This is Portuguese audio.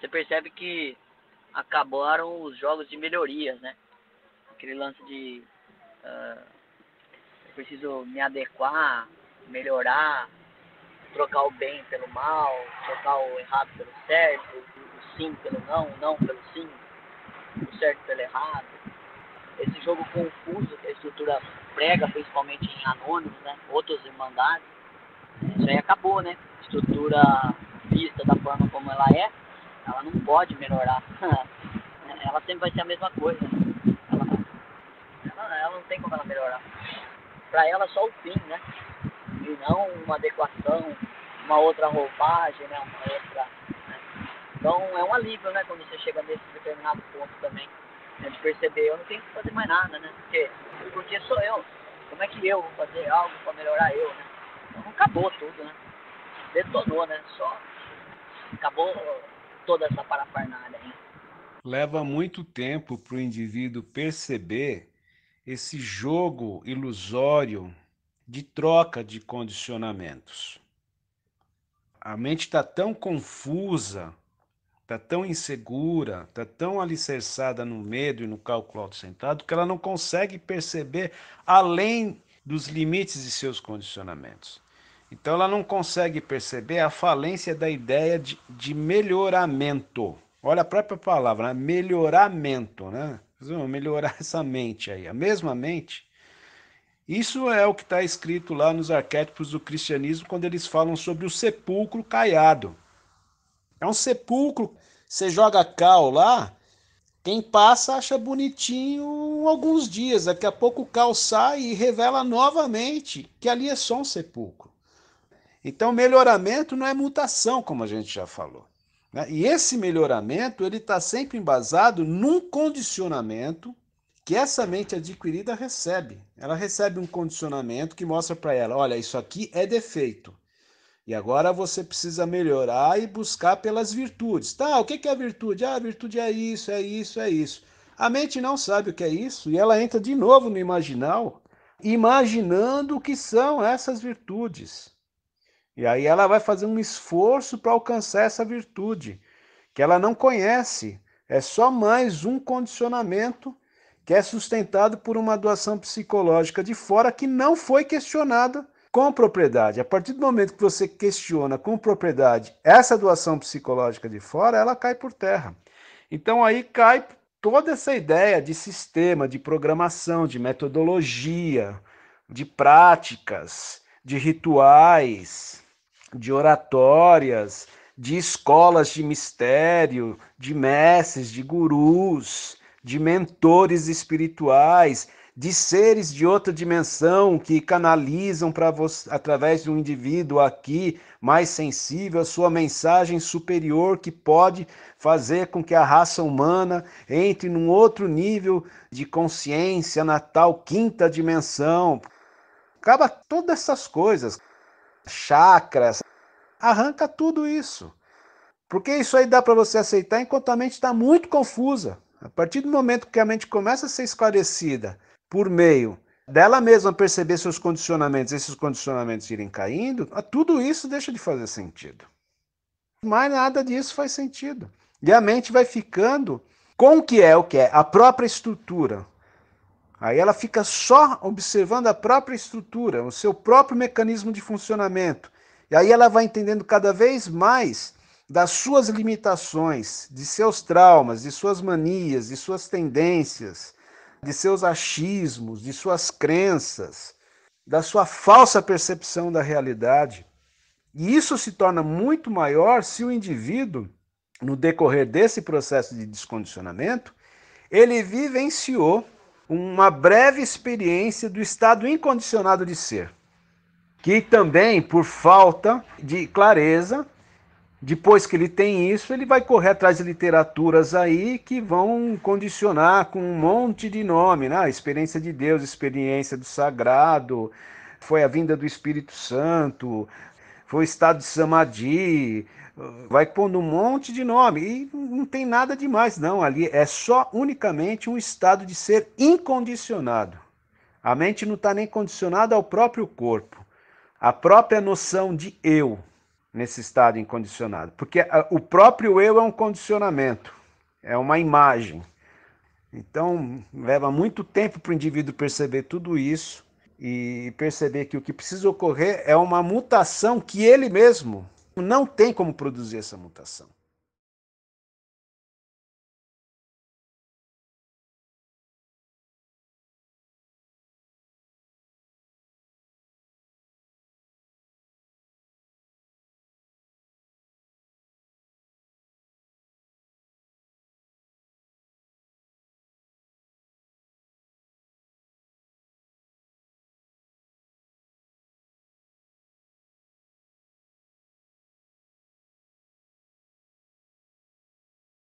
Você percebe que acabaram os jogos de melhorias, né? Aquele lance de uh, preciso me adequar, melhorar, trocar o bem pelo mal, trocar o errado pelo certo, o sim pelo não, o não pelo sim, o certo pelo errado. Esse jogo confuso que a estrutura prega, principalmente em anônimos, né? outros irmandades, isso aí acabou, né? A estrutura vista da forma como ela é, ela não pode melhorar. ela sempre vai ser a mesma coisa. Né? Ela, ela, ela, não tem como ela melhorar. Para ela só o fim, né? E não uma adequação, uma outra roupagem, né? Uma outra. Né? Então é um alívio, né? Quando você chega nesse determinado ponto também. a né? De perceber, eu não tenho que fazer mais nada, né? Porque, porque sou eu. Como é que eu vou fazer algo para melhorar eu, né? acabou tudo, né? Detonou, né? Só acabou toda essa parafernália aí. Leva muito tempo para o indivíduo perceber esse jogo ilusório de troca de condicionamentos. A mente está tão confusa, está tão insegura, está tão alicerçada no medo e no cálculo autocentrado que ela não consegue perceber além dos limites de seus condicionamentos. Então ela não consegue perceber a falência da ideia de, de melhoramento. Olha a própria palavra, né? melhoramento, né? Melhorar essa mente aí, a mesma mente. Isso é o que está escrito lá nos arquétipos do cristianismo quando eles falam sobre o sepulcro caiado. É um sepulcro, você joga cal lá, quem passa acha bonitinho alguns dias, daqui a pouco o cal sai e revela novamente que ali é só um sepulcro. Então, melhoramento não é mutação, como a gente já falou. Né? E esse melhoramento ele está sempre embasado num condicionamento que essa mente adquirida recebe. Ela recebe um condicionamento que mostra para ela: olha, isso aqui é defeito. E agora você precisa melhorar e buscar pelas virtudes. Tá, o que é a virtude? Ah, a virtude é isso, é isso, é isso. A mente não sabe o que é isso e ela entra de novo no imaginal, imaginando o que são essas virtudes. E aí ela vai fazer um esforço para alcançar essa virtude, que ela não conhece. É só mais um condicionamento que é sustentado por uma doação psicológica de fora que não foi questionada com propriedade. A partir do momento que você questiona com propriedade essa doação psicológica de fora, ela cai por terra. Então aí cai toda essa ideia de sistema, de programação, de metodologia, de práticas, de rituais, de oratórias, de escolas de mistério, de mestres, de gurus, de mentores espirituais, de seres de outra dimensão que canalizam para você através de um indivíduo aqui mais sensível a sua mensagem superior que pode fazer com que a raça humana entre num outro nível de consciência na tal quinta dimensão. Acaba todas essas coisas chakras. Arranca tudo isso. Porque isso aí dá para você aceitar enquanto a mente está muito confusa. A partir do momento que a mente começa a ser esclarecida por meio dela mesma perceber seus condicionamentos, esses condicionamentos irem caindo, ah, tudo isso deixa de fazer sentido. Mas nada disso faz sentido. E a mente vai ficando com o que é o que é, a própria estrutura, Aí ela fica só observando a própria estrutura, o seu próprio mecanismo de funcionamento. E aí ela vai entendendo cada vez mais das suas limitações, de seus traumas, de suas manias, de suas tendências, de seus achismos, de suas crenças, da sua falsa percepção da realidade. E isso se torna muito maior se o indivíduo, no decorrer desse processo de descondicionamento, ele vivenciou uma breve experiência do estado incondicionado de ser, que também, por falta de clareza, depois que ele tem isso, ele vai correr atrás de literaturas aí que vão condicionar com um monte de nome, né? Experiência de Deus, experiência do sagrado, foi a vinda do Espírito Santo, foi o estado de Samadhi, vai pondo um monte de nome. E não tem nada demais, não. Ali é só unicamente um estado de ser incondicionado. A mente não está nem condicionada ao próprio corpo. A própria noção de eu nesse estado incondicionado. Porque ah, o próprio eu é um condicionamento, é uma imagem. Então, leva muito tempo para o indivíduo perceber tudo isso e perceber que o que precisa ocorrer é uma mutação que ele mesmo não tem como produzir essa mutação.